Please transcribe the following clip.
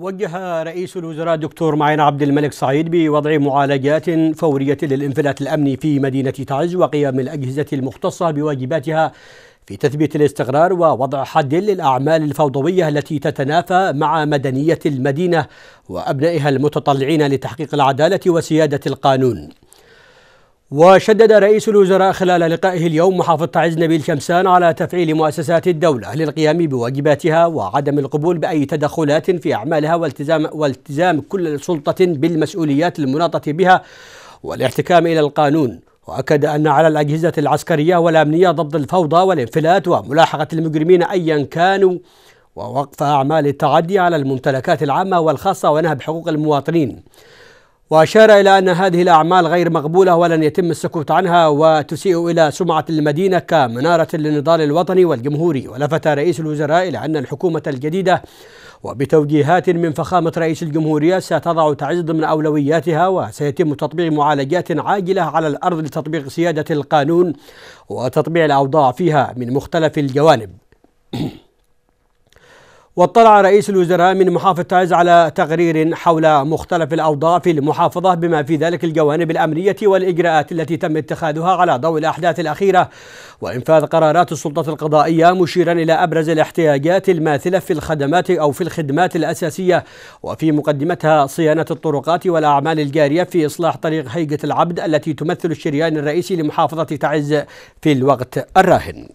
وجه رئيس الوزراء دكتور معين عبد الملك سعيد بوضع معالجات فورية للانفلات الأمني في مدينة تعز وقيام الأجهزة المختصة بواجباتها في تثبيت الاستقرار ووضع حد للأعمال الفوضوية التي تتنافى مع مدنية المدينة وأبنائها المتطلعين لتحقيق العدالة وسيادة القانون وشدد رئيس الوزراء خلال لقائه اليوم محافظ تعز نبيل شمسان على تفعيل مؤسسات الدولة للقيام بواجباتها وعدم القبول بأي تدخلات في أعمالها والتزام, والتزام كل سلطة بالمسؤوليات المناطة بها والاحتكام إلى القانون وأكد أن على الأجهزة العسكرية والأمنية ضد الفوضى والانفلات وملاحقة المجرمين أيا كانوا ووقف أعمال التعدي على الممتلكات العامة والخاصة ونهب حقوق المواطنين وأشار إلى أن هذه الأعمال غير مقبولة ولن يتم السكوت عنها وتسيء إلى سمعة المدينة كمنارة للنضال الوطني والجمهوري ولفت رئيس الوزراء إلى أن الحكومة الجديدة وبتوجيهات من فخامة رئيس الجمهورية ستضع تعز ضمن أولوياتها وسيتم تطبيق معالجات عاجلة على الأرض لتطبيق سيادة القانون وتطبيع الأوضاع فيها من مختلف الجوانب واطلع رئيس الوزراء من محافظة تايز على تقرير حول مختلف الأوضاع في المحافظة بما في ذلك الجوانب الأمنية والإجراءات التي تم اتخاذها على ضوء الأحداث الأخيرة وإنفاذ قرارات السلطة القضائية مشيرا إلى أبرز الاحتياجات الماثلة في الخدمات أو في الخدمات الأساسية وفي مقدمتها صيانة الطرقات والأعمال الجارية في إصلاح طريق هيجة العبد التي تمثل الشريان الرئيسي لمحافظة تعز في الوقت الراهن